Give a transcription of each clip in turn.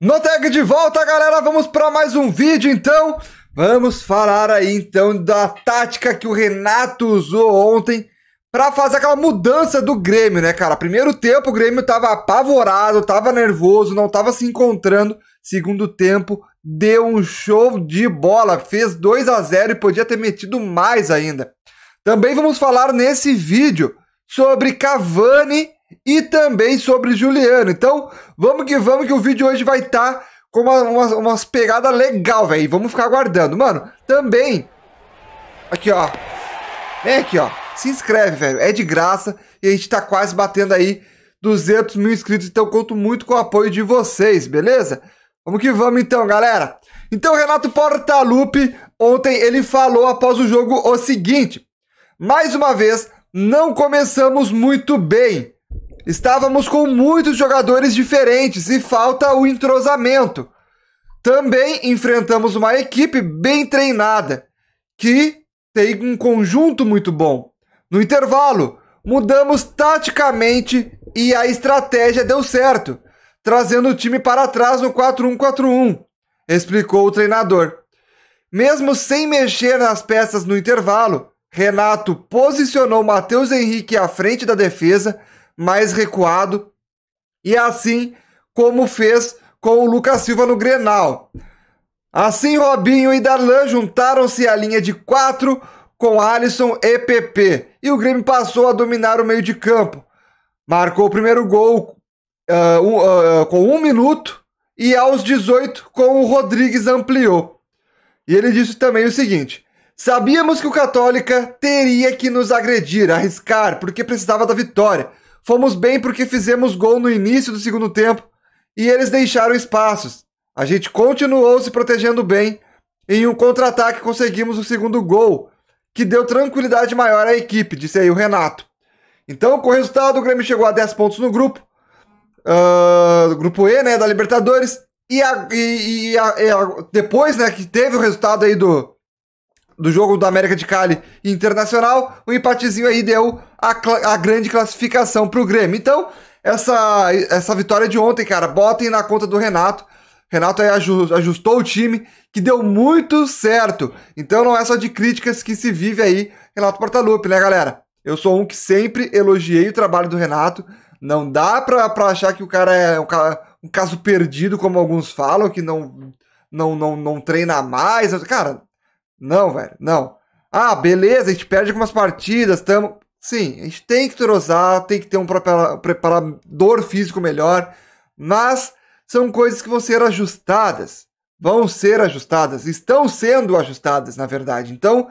No tag de volta, galera, vamos para mais um vídeo então. Vamos falar aí então da tática que o Renato usou ontem para fazer aquela mudança do Grêmio, né, cara? Primeiro tempo o Grêmio tava apavorado, tava nervoso, não tava se encontrando. Segundo tempo deu um show de bola, fez 2 a 0 e podia ter metido mais ainda. Também vamos falar nesse vídeo sobre Cavani e também sobre Juliano. Então, vamos que vamos, que o vídeo hoje vai estar tá com uma, umas, umas pegadas legal, velho. Vamos ficar aguardando. Mano, também. Aqui, ó. Vem aqui, ó. Se inscreve, velho. É de graça. E a gente tá quase batendo aí 200 mil inscritos. Então, conto muito com o apoio de vocês, beleza? Vamos que vamos, então, galera. Então, Renato Portaluppi, ontem ele falou após o jogo o seguinte. Mais uma vez, não começamos muito bem Estávamos com muitos jogadores diferentes e falta o entrosamento. Também enfrentamos uma equipe bem treinada, que tem um conjunto muito bom. No intervalo, mudamos taticamente e a estratégia deu certo, trazendo o time para trás no 4-1-4-1, explicou o treinador. Mesmo sem mexer nas peças no intervalo, Renato posicionou Matheus Henrique à frente da defesa mais recuado. E assim como fez com o Lucas Silva no Grenal. Assim, Robinho e Darlan juntaram-se à linha de quatro com Alisson e PP. E o Grêmio passou a dominar o meio de campo. Marcou o primeiro gol uh, uh, com um minuto e aos 18 com o Rodrigues ampliou. E ele disse também o seguinte: Sabíamos que o Católica teria que nos agredir, arriscar, porque precisava da vitória. Fomos bem porque fizemos gol no início do segundo tempo e eles deixaram espaços. A gente continuou se protegendo bem. Em um contra-ataque conseguimos o segundo gol, que deu tranquilidade maior à equipe, disse aí o Renato. Então, com o resultado, o Grêmio chegou a 10 pontos no grupo, uh, grupo E, né, da Libertadores. E, a, e, e, a, e a, depois, né, que teve o resultado aí do, do jogo do América de Cali e Internacional, o um empatezinho aí deu a, a grande classificação para o Grêmio. Então, essa, essa vitória de ontem, cara, botem na conta do Renato. Renato aí ajustou o time, que deu muito certo. Então não é só de críticas que se vive aí Renato Portaluppi, né, galera? Eu sou um que sempre elogiei o trabalho do Renato. Não dá pra, pra achar que o cara é um, um caso perdido, como alguns falam, que não, não, não, não treina mais. Cara, não, velho, não. Ah, beleza, a gente perde algumas partidas, tamo. Sim, a gente tem que trozar, tem que ter um preparador físico melhor, mas são coisas que vão ser ajustadas. Vão ser ajustadas, estão sendo ajustadas, na verdade. Então,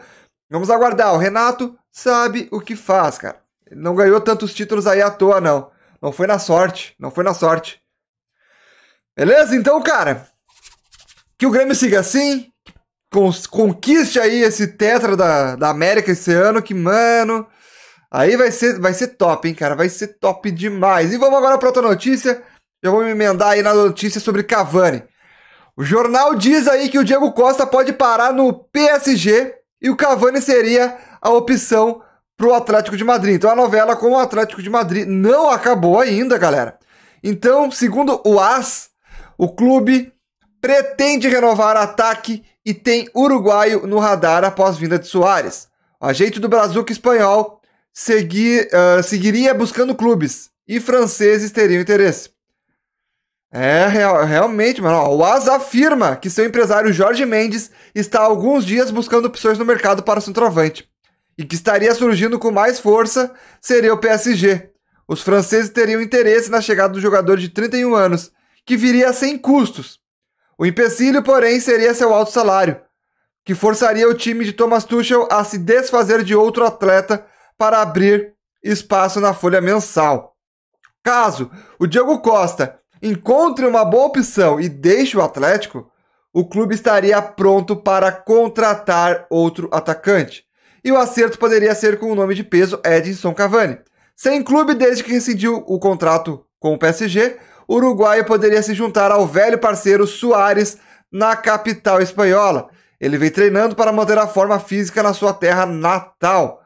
vamos aguardar. O Renato sabe o que faz, cara. Ele não ganhou tantos títulos aí à toa, não. Não foi na sorte, não foi na sorte. Beleza? Então, cara, que o Grêmio siga assim, conquiste aí esse tetra da, da América esse ano, que, mano. Aí vai ser, vai ser top, hein, cara? Vai ser top demais. E vamos agora para outra notícia. eu vou me emendar aí na notícia sobre Cavani. O jornal diz aí que o Diego Costa pode parar no PSG e o Cavani seria a opção pro Atlético de Madrid. Então a novela com o Atlético de Madrid não acabou ainda, galera. Então, segundo o AS, o clube pretende renovar ataque e tem uruguaio no radar após vinda de Soares. O agente do Brazuca espanhol seguir, uh, eh, seguiria buscando clubes e franceses teriam interesse. É, real, realmente, mano. o AS afirma que seu empresário Jorge Mendes está há alguns dias buscando opções no mercado para o centroavante. E que estaria surgindo com mais força seria o PSG. Os franceses teriam interesse na chegada do jogador de 31 anos, que viria sem custos o empecilho, porém, seria seu alto salário, que forçaria o time de Thomas Tuchel a se desfazer de outro atleta para abrir espaço na folha mensal. Caso o Diogo Costa encontre uma boa opção e deixe o Atlético, o clube estaria pronto para contratar outro atacante. E o acerto poderia ser com o nome de peso Edinson Cavani. Sem clube desde que rescindiu o contrato com o PSG, Uruguai poderia se juntar ao velho parceiro Soares na capital espanhola. Ele vem treinando para manter a forma física na sua terra natal.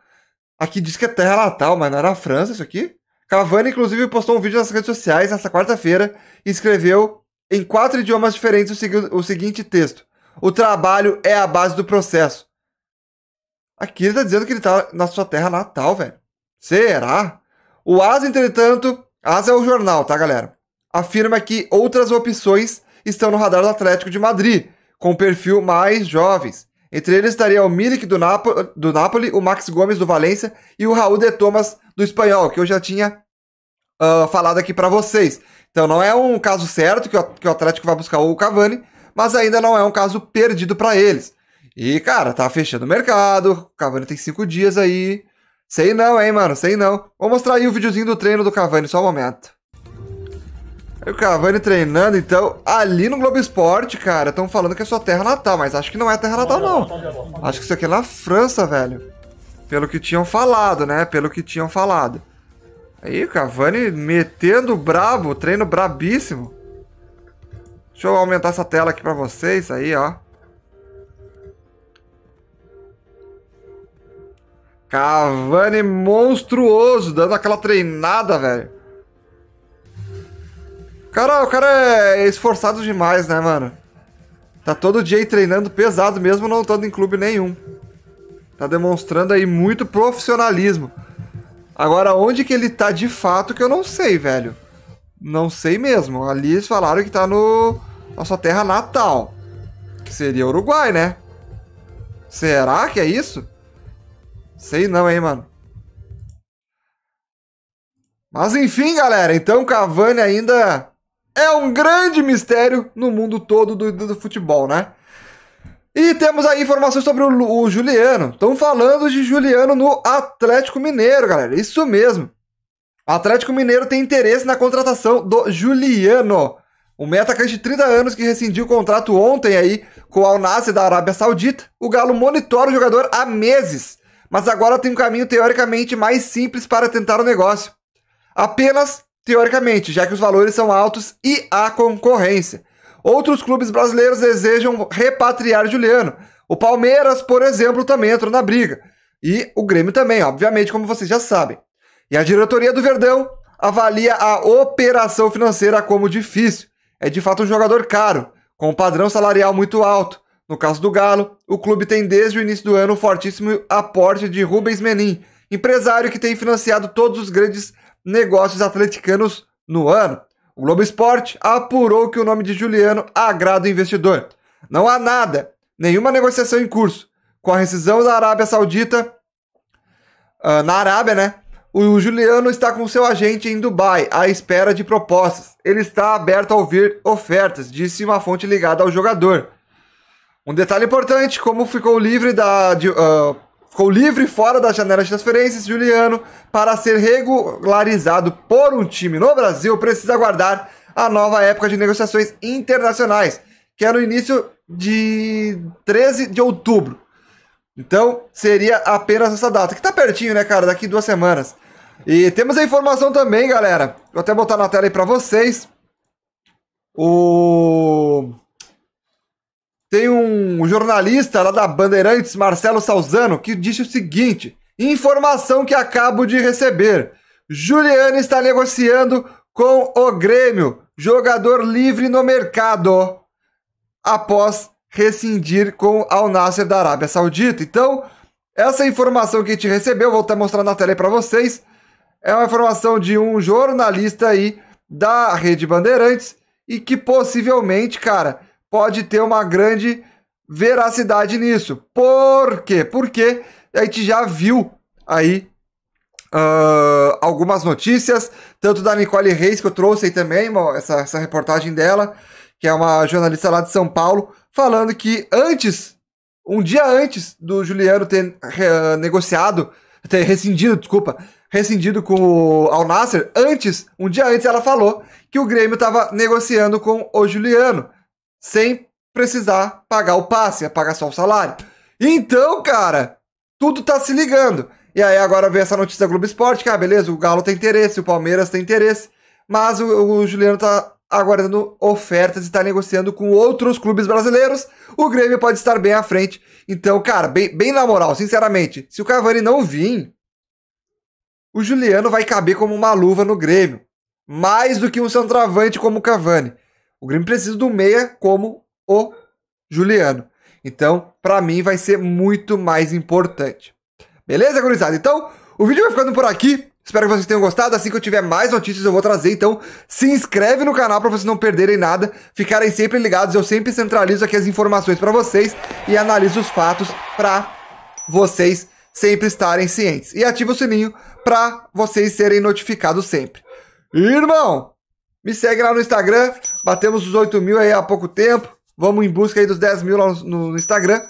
Aqui diz que é terra natal, mas não era a França isso aqui? Cavani, inclusive, postou um vídeo nas redes sociais nesta quarta-feira e escreveu em quatro idiomas diferentes o, segu o seguinte texto: O trabalho é a base do processo. Aqui ele está dizendo que ele está na sua terra natal, velho. Será? O Asa, entretanto, Asa é o jornal, tá, galera? afirma que outras opções estão no radar do Atlético de Madrid, com perfil mais jovens. Entre eles estaria o Milik do, Napo do Napoli, o Max Gomes do Valência e o Raul de Thomas do Espanhol, que eu já tinha uh, falado aqui para vocês. Então não é um caso certo que o, que o Atlético vai buscar o Cavani, mas ainda não é um caso perdido para eles. E, cara, tá fechando o mercado, o Cavani tem cinco dias aí. Sei não, hein, mano, sei não. Vou mostrar aí o videozinho do treino do Cavani, só um momento. Aí o Cavani treinando, então, ali no Globo Esporte, cara, estão falando que é sua terra natal, mas acho que não é terra natal, não. Acho que isso aqui é na França, velho. Pelo que tinham falado, né? Pelo que tinham falado. Aí o Cavani metendo brabo, treino brabíssimo. Deixa eu aumentar essa tela aqui pra vocês, aí, ó. Cavani monstruoso, dando aquela treinada, velho. Cara, o cara é esforçado demais, né, mano? Tá todo dia aí treinando pesado, mesmo não estando em clube nenhum. Tá demonstrando aí muito profissionalismo. Agora, onde que ele tá de fato, que eu não sei, velho. Não sei mesmo. Ali eles falaram que tá no... na sua terra natal. Que seria Uruguai, né? Será que é isso? Sei não, hein, mano. Mas enfim, galera. Então, Cavani ainda é um grande mistério no mundo todo do, do, do futebol, né? E temos aí informações sobre o, o Juliano. Estão falando de Juliano no Atlético Mineiro, galera. Isso mesmo. O Atlético Mineiro tem interesse na contratação do Juliano. O meio atacante de 30 anos que rescindiu o contrato ontem aí com o Al Nassr da Arábia Saudita. O Galo monitora o jogador há meses, mas agora tem um caminho teoricamente mais simples para tentar o negócio. Apenas teoricamente, já que os valores são altos e há concorrência. Outros clubes brasileiros desejam repatriar Juliano. O Palmeiras, por exemplo, também entrou na briga. E o Grêmio também, obviamente, como vocês já sabem. E a diretoria do Verdão avalia a operação financeira como difícil. É de fato um jogador caro, com um padrão salarial muito alto. No caso do Galo, o clube tem desde o início do ano um fortíssimo aporte de Rubens Menin, empresário que tem financiado todos os grandes negócios atleticanos no ano. O Globo Esporte apurou que o nome de Juliano agrada o investidor. Não há nada, nenhuma negociação em curso. Com a rescisão da Arábia Saudita, uh, na Arábia, né? O Juliano está com seu agente em Dubai, à espera de propostas. Ele está aberto a ouvir ofertas, disse uma fonte ligada ao jogador. Um detalhe importante: como ficou livre da, de, uh, ficou livre fora da janela de transferências, Juliano, para ser regularizado por um time no Brasil, precisa aguardar a nova época de negociações internacionais, que é no início de 13 de outubro. Então, seria apenas essa data, que está pertinho, né, cara? Daqui duas semanas. E temos a informação também, galera. Vou até botar na tela aí para vocês. O tem um jornalista lá da Bandeirantes, Marcelo Salzano, que disse o seguinte: informação que acabo de receber. Juliano está negociando com o Grêmio, jogador livre no mercado, após rescindir com Al Nasser da Arábia Saudita. Então, essa informação que a gente recebeu, vou estar mostrando na tela para vocês, é uma informação de um jornalista aí da Rede Bandeirantes e que possivelmente, cara, pode ter uma grande veracidade nisso. Por quê? Porque a gente já viu aí uh, algumas notícias, tanto da Nicole Reis, que eu trouxe aí também, essa, essa reportagem dela, que é uma jornalista lá de São Paulo, falando que antes, um dia antes do Juliano ter negociado, ter rescindido, desculpa, rescindido com o Al Nasser, antes, um dia antes ela falou que o Grêmio estava negociando com o Juliano sem precisar pagar o passe, pagar só o salário. Então, cara, tudo tá se ligando. E aí agora vem essa notícia Globo Esporte, cara, ah, beleza, o Galo tem interesse, o Palmeiras tem interesse, mas o, o Juliano tá aguardando ofertas e está negociando com outros clubes brasileiros, o Grêmio pode estar bem à frente. Então, cara, bem, bem na moral, sinceramente, se o Cavani não vir, o Juliano vai caber como uma luva no Grêmio. Mais do que um centroavante como o Cavani. O Grêmio precisa do meia como o Juliano. Então, para mim, vai ser muito mais importante. Beleza, gurizada? Então, o vídeo vai ficando por aqui. Espero que vocês tenham gostado. Assim que eu tiver mais notícias, eu vou trazer. Então, se inscreve no canal para vocês não perderem nada, ficarem sempre ligados. Eu sempre centralizo aqui as informações para vocês e analiso os fatos para vocês sempre estarem cientes. E ativa o sininho para vocês serem notificados sempre. Irmão, me segue lá no Instagram, Batemos os 8 mil aí há pouco tempo. Vamos em busca aí dos 10 mil lá no, no Instagram.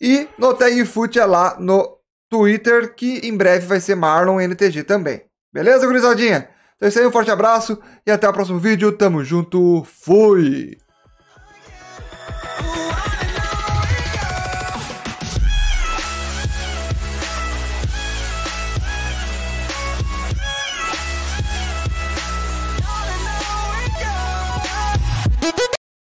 E no Tag Foot é lá no Twitter, que em breve vai ser Marlon NTG também. Beleza, gurizadinha? Então é isso aí, um forte abraço e até o próximo vídeo. Tamo junto, fui!